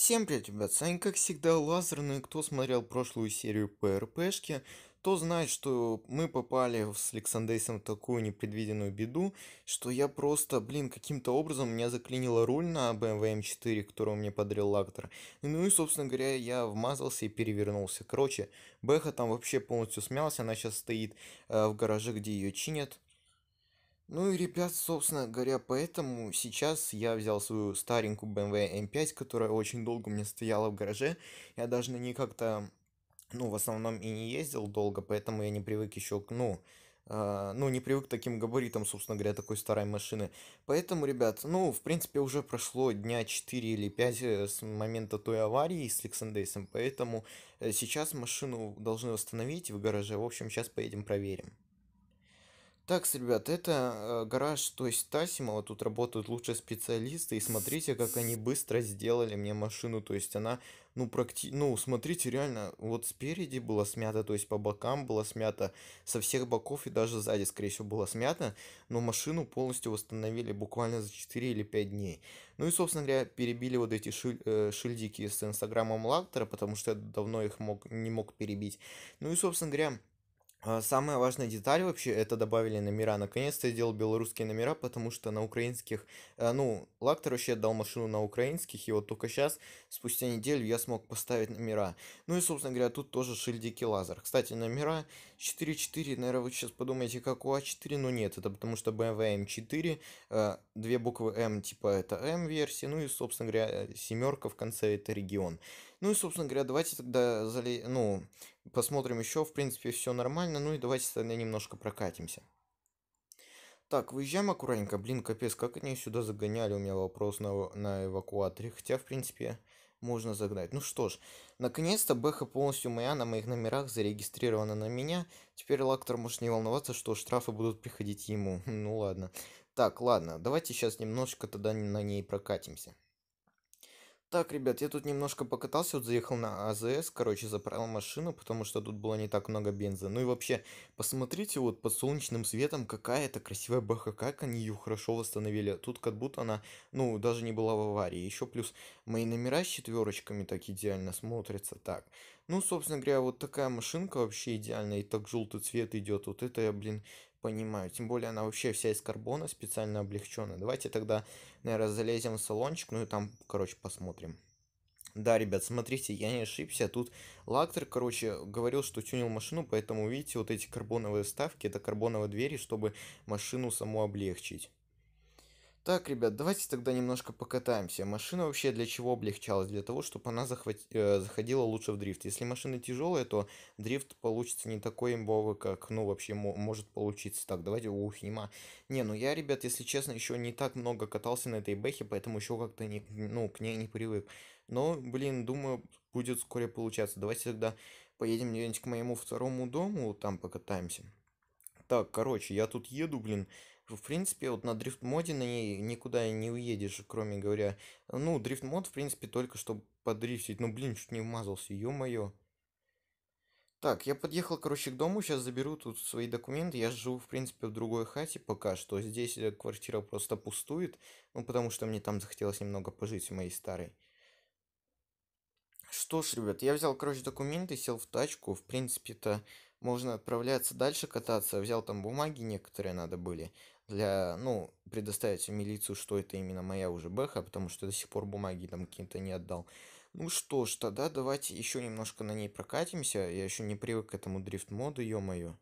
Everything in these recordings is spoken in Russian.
Всем привет, ребят, с вами как всегда Лазерный, ну кто смотрел прошлую серию ПРПшки, то знает, что мы попали с Лександейсом в такую непредвиденную беду, что я просто, блин, каким-то образом меня заклинила руль на BMW M4, которую мне подарил Лактор. Ну и, собственно говоря, я вмазался и перевернулся. Короче, Бэха там вообще полностью смялась, она сейчас стоит э, в гараже, где ее чинят ну и, ребят, собственно говоря, поэтому сейчас я взял свою старенькую BMW M5, эм эм которая очень долго у меня стояла в гараже. Я даже на ней как-то, ну, в основном и не ездил долго, поэтому я не привык еще к, ну, Uh, ну, не привык к таким габаритам, собственно говоря, такой старой машины. Поэтому, ребят, ну, в принципе, уже прошло дня 4 или 5 э, с момента той аварии с Лександейсом, поэтому э, сейчас машину должны восстановить в гараже. В общем, сейчас поедем проверим. Так, ребят, это э, гараж, то есть Тасима, вот тут работают лучшие специалисты, и смотрите, как они быстро сделали мне машину, то есть она, ну, практи... ну, смотрите, реально, вот спереди было смято, то есть по бокам было смято, со всех боков и даже сзади, скорее всего, было смято, но машину полностью восстановили буквально за 4 или 5 дней. Ну и, собственно говоря, перебили вот эти шиль... э, шильдики с инстаграмом Лактора, потому что я давно их мог... не мог перебить. Ну и, собственно говоря, а, самая важная деталь вообще, это добавили номера. Наконец-то я сделал белорусские номера, потому что на украинских... Э, ну, Лактор вообще отдал машину на украинских, и вот только сейчас, спустя неделю, я смог поставить номера. Ну и, собственно говоря, тут тоже шильдики лазер. Кстати, номера 4.4, наверное, вы сейчас подумаете, как у А4, но нет, это потому что BMW M4, эм э, две буквы М, эм, типа это М-версия, эм ну и, собственно говоря, э, семерка в конце это регион. Ну и, собственно говоря, давайте тогда зале... ну, посмотрим еще. В принципе, все нормально. Ну и давайте тогда немножко прокатимся. Так, выезжаем аккуратненько. Блин, капец, как они сюда загоняли? У меня вопрос на, на эвакуаторе. Хотя, в принципе, можно загнать. Ну что ж, наконец-то Бэха полностью моя, на моих номерах зарегистрирована на меня. Теперь Лактор может не волноваться, что штрафы будут приходить ему. ну ладно. Так, ладно, давайте сейчас немножко тогда на ней прокатимся. Так, ребят, я тут немножко покатался, вот заехал на АЗС, короче, заправил машину, потому что тут было не так много бенза. Ну и вообще, посмотрите, вот под солнечным светом какая это красивая баха, как они ее хорошо восстановили. Тут как будто она, ну, даже не была в аварии. Еще плюс мои номера с четверочками так идеально смотрятся, так. Ну, собственно говоря, вот такая машинка вообще идеальная, и так желтый цвет идет. Вот это я, блин, понимаю. Тем более она вообще вся из карбона, специально облегченная. Давайте тогда, наверное, залезем в салончик, ну и там, короче, посмотрим. Да, ребят, смотрите, я не ошибся. Тут Лактер, короче, говорил, что тюнил машину, поэтому, видите, вот эти карбоновые ставки, это карбоновые двери, чтобы машину саму облегчить. Так, ребят, давайте тогда немножко покатаемся. Машина вообще для чего облегчалась? Для того, чтобы она захват... э, заходила лучше в дрифт. Если машина тяжелая, то дрифт получится не такой имбовый, как, ну, вообще может получиться. Так, давайте, ух, нема. Не, ну я, ребят, если честно, еще не так много катался на этой бэхе, поэтому еще как-то, не, ну, к ней не привык. Но, блин, думаю, будет вскоре получаться. Давайте тогда поедем где-нибудь к моему второму дому, там покатаемся. Так, короче, я тут еду, блин, в принципе, вот на дрифт-моде на ней никуда не уедешь, кроме говоря. Ну, дрифт-мод, в принципе, только чтобы подрифтить. Ну, блин, чуть не вмазался, ё-моё. Так, я подъехал, короче, к дому, сейчас заберу тут свои документы. Я живу, в принципе, в другой хате пока что. Здесь э, квартира просто пустует, ну, потому что мне там захотелось немного пожить в моей старой. Что ж, ребят, я взял, короче, документы, сел в тачку. В принципе-то можно отправляться дальше кататься. Взял там бумаги некоторые надо были для, ну, предоставить в милицию, что это именно моя уже бэха, потому что до сих пор бумаги там какие-то не отдал. Ну что ж, тогда давайте еще немножко на ней прокатимся. Я еще не привык к этому дрифт-моду, ё-моё.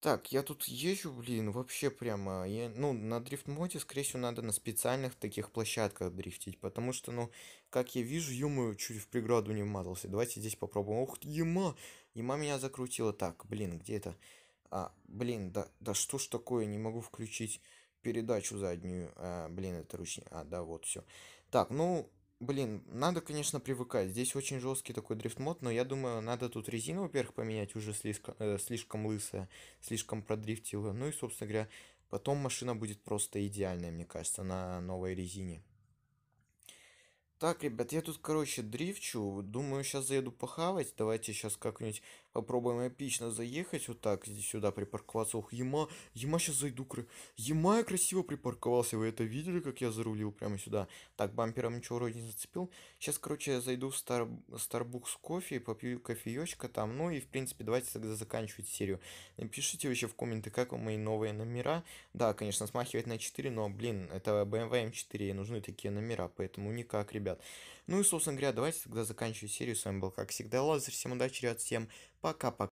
Так, я тут езжу, блин, вообще прямо... Я, ну, на дрифт-моде, скорее всего, надо на специальных таких площадках дрифтить, потому что, ну, как я вижу, ё чуть в преграду не вмазался. Давайте здесь попробуем. Ух, ема! Ема меня закрутила. Так, блин, где это? А, блин, да, да что ж такое, не могу включить передачу заднюю. А, блин, это ручник. А, да, вот все. Так, ну, блин, надо, конечно, привыкать. Здесь очень жесткий такой дрифт-мод, но я думаю, надо тут резину, во-первых, поменять, уже слишком, э, слишком лысая, слишком продрифтила. Ну и, собственно говоря, потом машина будет просто идеальная, мне кажется, на новой резине. Так, ребят, я тут, короче, дрифчу. Думаю, сейчас заеду похавать. Давайте сейчас как-нибудь попробуем эпично заехать. Вот так, здесь сюда припарковаться. Ох, Ема, Ема сейчас зайду. Ема я красиво припарковался. Вы это видели, как я зарулил прямо сюда? Так, бампером ничего вроде не зацепил. Сейчас, короче, я зайду в Star... Starbucks кофе, и попью кофеечка там. Ну и, в принципе, давайте тогда заканчивать серию. Напишите вообще в комменты, как вам мои новые номера. Да, конечно, смахивать на 4, но, блин, это BMW M4, эм эм и нужны такие номера, поэтому никак, ребят ребят. Ну и, собственно говоря, давайте тогда заканчиваю серию. С вами был, как всегда, лазер. Всем удачи, ребят. Всем пока-пока.